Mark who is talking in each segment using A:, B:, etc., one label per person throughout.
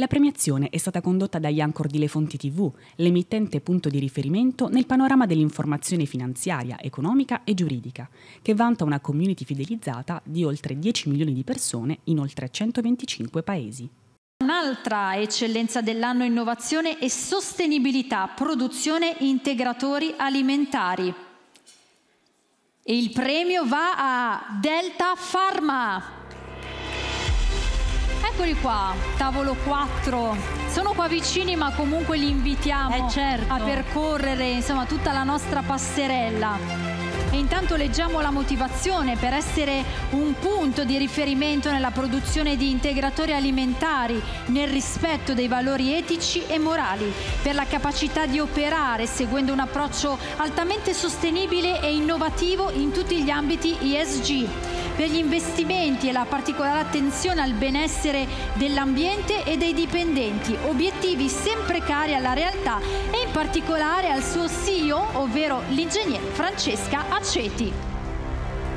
A: La premiazione è stata condotta dagli Anchor di Le Fonti TV, l'emittente punto di riferimento nel panorama dell'informazione finanziaria, economica e giuridica, che vanta una community fidelizzata di oltre 10 milioni di persone in oltre 125 paesi.
B: Un'altra eccellenza dell'anno innovazione è sostenibilità, produzione integratori alimentari. E il premio va a Delta Pharma. Eccoli qua, tavolo 4. Sono qua vicini ma comunque li invitiamo eh certo. a percorrere insomma, tutta la nostra passerella. E intanto leggiamo la motivazione per essere un punto di riferimento nella produzione di integratori alimentari, nel rispetto dei valori etici e morali, per la capacità di operare seguendo un approccio altamente sostenibile e innovativo in tutti gli ambiti ESG per gli investimenti e la particolare attenzione al benessere dell'ambiente e dei dipendenti, obiettivi sempre cari alla realtà e in particolare al suo CEO, ovvero l'ingegnere Francesca Alberto. Aceti.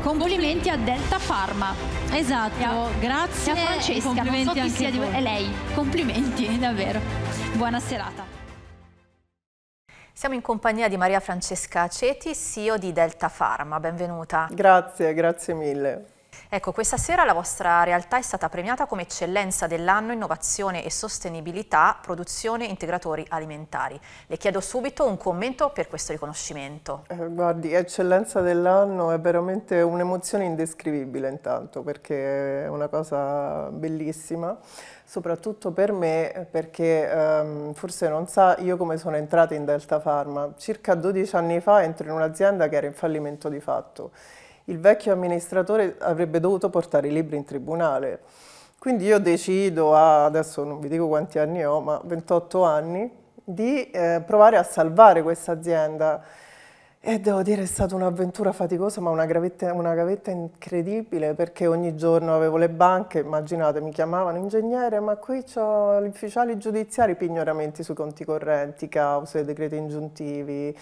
B: Complimenti a Delta Pharma. Esatto, grazie. a Francesca, non so chi sia, di... è lei. Complimenti, davvero. Buona serata. Siamo in compagnia di Maria Francesca
A: Aceti, CEO di Delta Pharma. Benvenuta.
C: Grazie, grazie mille.
A: Ecco, questa sera la vostra realtà è stata premiata come eccellenza dell'anno innovazione e sostenibilità, produzione integratori alimentari. Le chiedo subito un commento per questo riconoscimento.
C: Eh, guardi, eccellenza dell'anno è veramente un'emozione indescrivibile intanto perché è una cosa bellissima soprattutto per me perché ehm, forse non sa io come sono entrata in Delta Pharma. Circa 12 anni fa entro in un'azienda che era in fallimento di fatto il vecchio amministratore avrebbe dovuto portare i libri in tribunale. Quindi io decido, a, ah, adesso non vi dico quanti anni ho, ma 28 anni, di eh, provare a salvare questa azienda e devo dire è stata un'avventura faticosa ma una, gravetta, una gavetta incredibile perché ogni giorno avevo le banche, immaginate mi chiamavano ingegnere ma qui ho gli ufficiali giudiziari, pignoramenti sui conti correnti, cause, decreti ingiuntivi,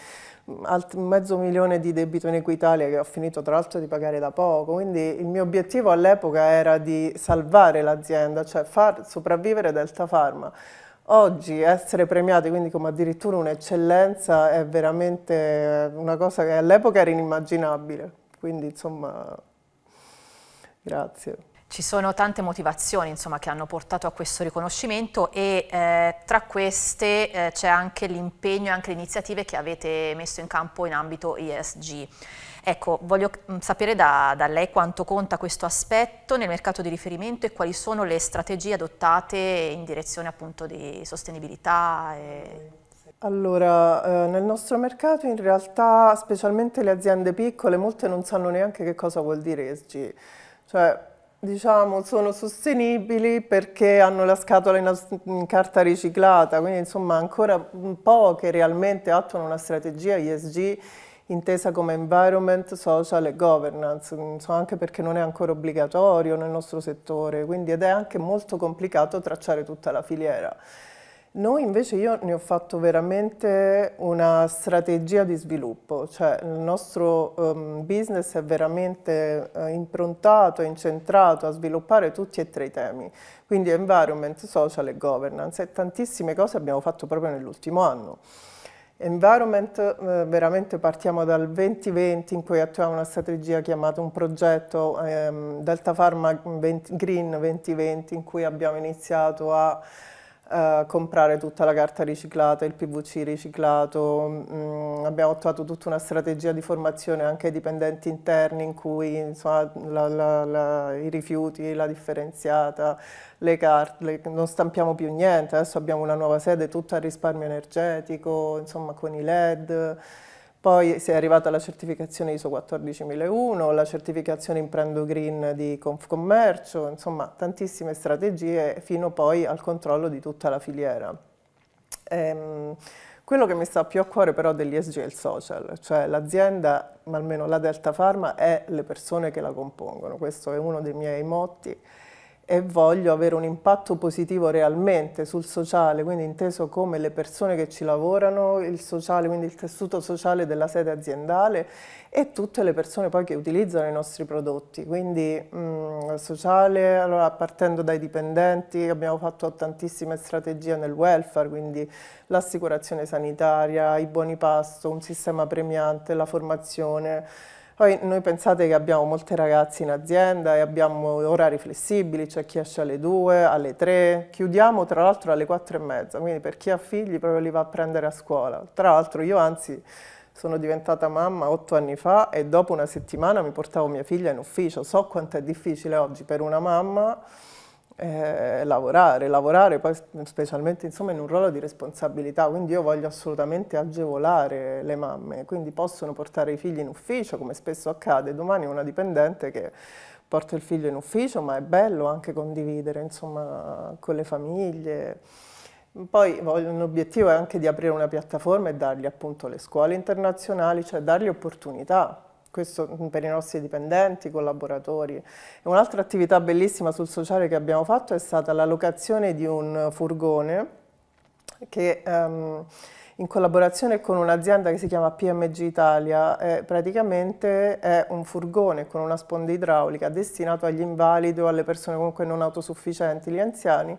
C: mezzo milione di debito in Equitalia che ho finito tra l'altro di pagare da poco, quindi il mio obiettivo all'epoca era di salvare l'azienda, cioè far sopravvivere Delta Pharma Oggi essere premiati quindi come addirittura un'eccellenza è veramente una cosa che all'epoca era inimmaginabile, quindi insomma grazie.
A: Ci sono tante motivazioni insomma, che hanno portato a questo riconoscimento e eh, tra queste eh, c'è anche l'impegno e anche le iniziative che avete messo in campo in ambito ESG. Ecco, voglio mm, sapere da, da, lei quanto conta questo aspetto nel mercato di riferimento e quali sono le strategie adottate in direzione appunto di sostenibilità. E...
C: Allora, eh, nel nostro mercato in realtà, specialmente le aziende piccole, molte non sanno neanche che cosa vuol dire ESG. Cioè, diciamo, sono sostenibili perché hanno la scatola in, in, carta riciclata, quindi insomma ancora poche realmente attuano una strategia ESG intesa come environment, social e governance, insomma, anche perché non è ancora obbligatorio nel nostro settore, quindi ed è anche molto complicato tracciare tutta la filiera. Noi invece io ne ho fatto veramente una strategia di sviluppo, cioè il nostro um, business è veramente uh, improntato, incentrato a sviluppare tutti e tre i temi, quindi environment, social e governance e tantissime cose abbiamo fatto proprio nell'ultimo anno. Environment, eh, veramente partiamo dal 2020 in cui attuiamo una strategia chiamata un progetto ehm, Delta Pharma 20, Green 2020 in cui abbiamo iniziato a eh, comprare tutta la carta riciclata, il PVC riciclato, mm, abbiamo attuato tutta una strategia di formazione anche ai dipendenti interni in cui insomma, la, la, la, i rifiuti, la differenziata, le carte, le, non stampiamo più niente, adesso abbiamo una nuova sede tutta a risparmio energetico, insomma con i LED. Poi si è arrivata alla certificazione ISO 14001, la certificazione Imprendo Green di Confcommercio, insomma tantissime strategie fino poi al controllo di tutta la filiera. Ehm, quello che mi sta più a cuore però dell'ESG è il social, cioè l'azienda, ma almeno la Delta Pharma, è le persone che la compongono, questo è uno dei miei motti e voglio avere un impatto positivo realmente sul sociale, quindi inteso come le persone che ci lavorano, il sociale, quindi il tessuto sociale della sede aziendale e tutte le persone poi che utilizzano i nostri prodotti, quindi mh, mm, sociale, allora, partendo dai dipendenti, abbiamo fatto tantissime strategie nel welfare, quindi l'assicurazione sanitaria, i buoni pasto, un sistema premiante, la formazione, poi noi pensate che abbiamo molte ragazze in azienda e abbiamo orari flessibili, c'è cioè chi esce alle 2, alle 3, chiudiamo tra l'altro alle 4 e mezza, quindi per chi ha figli proprio li va a prendere a scuola. Tra l'altro io anzi sono diventata mamma otto anni fa e dopo una settimana mi portavo mia figlia in ufficio. So quanto è difficile oggi per una mamma eh, lavorare, lavorare poi specialmente insomma, in un ruolo di responsabilità, quindi io voglio assolutamente agevolare le mamme, quindi possono portare i figli in ufficio come spesso accade, domani una dipendente che porta il figlio in ufficio, ma è bello anche condividere insomma, con le famiglie. Poi un obiettivo è anche di aprire una piattaforma e dargli appunto le scuole internazionali, cioè dargli opportunità, questo mm, per i nostri dipendenti, collaboratori. Un'altra attività bellissima sul sociale che abbiamo fatto è stata la locazione di un furgone che um, in collaborazione con un'azienda che si chiama PMG Italia, eh, praticamente è un furgone con una sponda idraulica destinato agli invalidi o alle persone comunque non autosufficienti, gli anziani,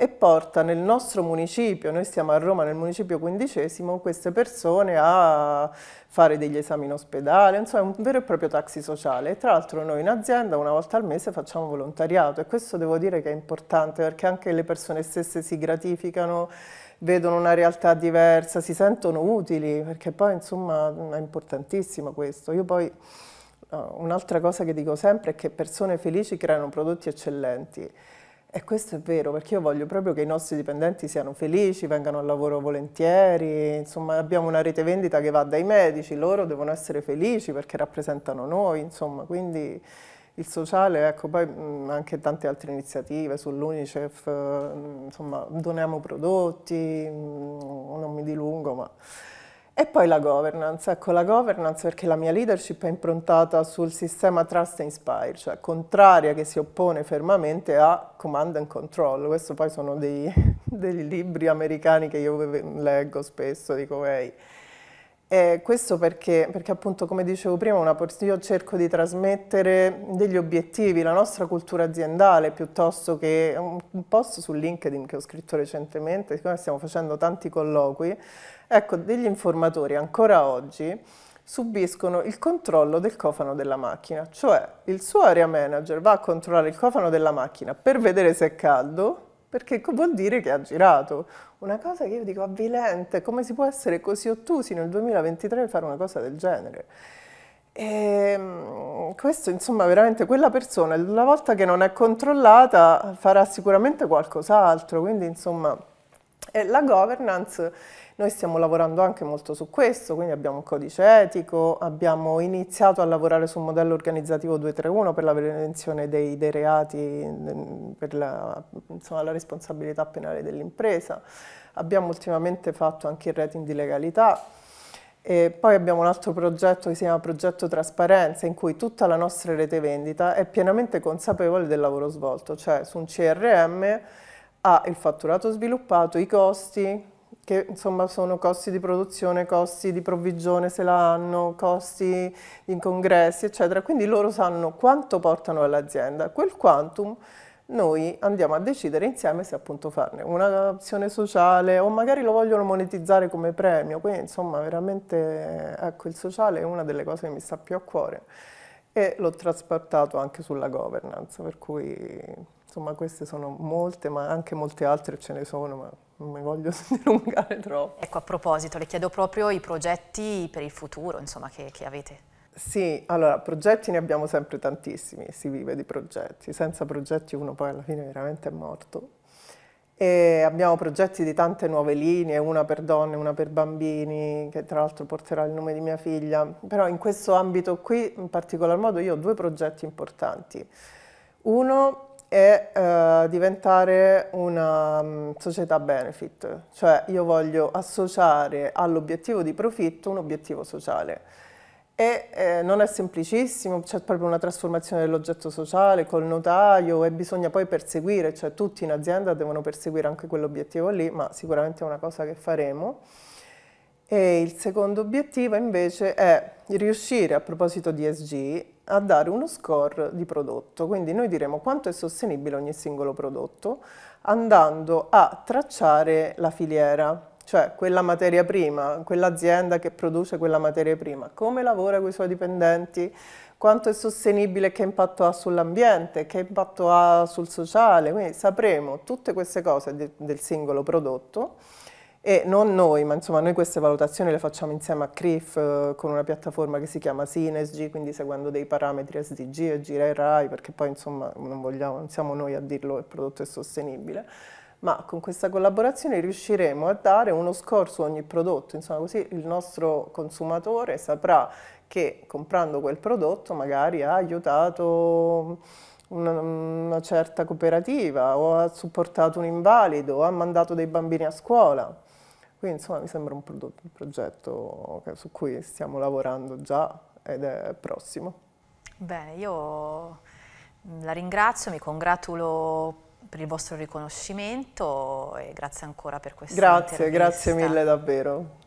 C: e porta nel nostro municipio, noi stiamo a Roma nel municipio quindicesimo, queste persone a fare degli esami in ospedale, insomma è un vero e proprio taxi sociale. E tra l'altro noi in azienda una volta al mese facciamo volontariato e questo devo dire che è importante perché anche le persone stesse si gratificano, vedono una realtà diversa, si sentono utili, perché poi insomma è importantissimo questo. Io poi eh, un'altra cosa che dico sempre è che persone felici creano prodotti eccellenti e questo è vero, perché io voglio proprio che i nostri dipendenti siano felici, vengano al lavoro volentieri, insomma abbiamo una rete vendita che va dai medici, loro devono essere felici perché rappresentano noi, insomma, quindi il sociale, ecco, poi mm, anche tante altre iniziative sull'Unicef, mm, insomma, doniamo prodotti, mm, non mi dilungo, ma... E poi la governance, ecco la governance perché la mia leadership è improntata sul sistema trust and inspire, cioè contraria che si oppone fermamente a command and control, questo poi sono dei, dei libri americani che io leggo spesso, dico ehi. Hey, eh, questo perché, perché, appunto come dicevo prima io cerco di trasmettere degli obiettivi, la nostra cultura aziendale piuttosto che un post su LinkedIn che ho scritto recentemente, siccome stiamo facendo tanti colloqui, ecco degli informatori ancora oggi subiscono il controllo del cofano della macchina, cioè il suo area manager va a controllare il cofano della macchina per vedere se è caldo, perché vuol dire che ha girato. Una cosa che io dico avvilente, come si può essere così ottusi nel 2023 e fare una cosa del genere? E ehm, questo, insomma, veramente quella persona, una volta che non è controllata, farà sicuramente qualcos'altro, quindi insomma eh, la governance noi stiamo lavorando anche molto su questo, quindi abbiamo un codice etico, abbiamo iniziato a lavorare su un modello organizzativo 231 per la prevenzione dei, dei reati, mm, per la, insomma, la responsabilità penale dell'impresa. Abbiamo ultimamente fatto anche il rating di legalità. E poi abbiamo un altro progetto che si chiama Progetto Trasparenza, in cui tutta la nostra rete vendita è pienamente consapevole del lavoro svolto, cioè su un CRM ha il fatturato sviluppato, i costi, che insomma sono costi di produzione, costi di provvigione se la hanno, costi in congressi, eccetera. Quindi loro sanno quanto portano all'azienda. Quel quantum noi andiamo a decidere insieme se appunto farne un'azione sociale o magari lo vogliono monetizzare come premio, quindi insomma veramente ecco il sociale è una delle cose che mi sta più a cuore e l'ho trasportato anche sulla governance, per cui Insomma, queste sono molte, ma anche molte altre ce ne sono, ma non mi voglio dilungare
A: troppo. Ecco, a proposito, le chiedo proprio i progetti per il futuro, insomma, che,
C: che avete. Sì, allora, progetti ne abbiamo sempre tantissimi, si vive di progetti. Senza progetti uno poi alla fine veramente è morto. E abbiamo progetti di tante nuove linee, una per donne, una per bambini, che tra l'altro porterà il nome di mia figlia. Però in questo ambito qui, in particolar modo, io ho due progetti importanti. Uno è eh, diventare una um, società benefit, cioè io voglio associare all'obiettivo di profitto un obiettivo sociale. E eh, non è semplicissimo, c'è proprio una trasformazione dell'oggetto sociale col notaio e bisogna poi perseguire, cioè tutti in azienda devono perseguire anche quell'obiettivo lì, ma sicuramente è una cosa che faremo. E il secondo obiettivo invece è riuscire, a proposito di ESG, a dare uno score di prodotto, quindi noi diremo quanto è sostenibile ogni singolo prodotto andando a tracciare la filiera, cioè quella materia prima, quell'azienda che produce quella materia prima, come lavora con i suoi dipendenti, quanto è sostenibile, che impatto ha sull'ambiente, che impatto ha sul sociale, quindi sapremo tutte queste cose de del singolo prodotto e non noi, ma insomma noi queste valutazioni le facciamo insieme a CRIF eh, con una piattaforma che si chiama SINESG, quindi seguendo dei parametri SDG e GRI RAI, perché poi insomma non, vogliamo, non siamo noi a dirlo il prodotto è sostenibile ma con questa collaborazione riusciremo a dare uno score su ogni prodotto, insomma così il nostro consumatore saprà che comprando quel prodotto magari ha aiutato una, una certa cooperativa o ha supportato un invalido o ha mandato dei bambini a scuola. Quindi insomma mi sembra un, prodotto, un progetto su cui stiamo lavorando già ed è prossimo.
A: Bene, io la ringrazio, mi congratulo per il vostro riconoscimento e grazie ancora per questa grazie, Grazie, grazie
C: mille davvero.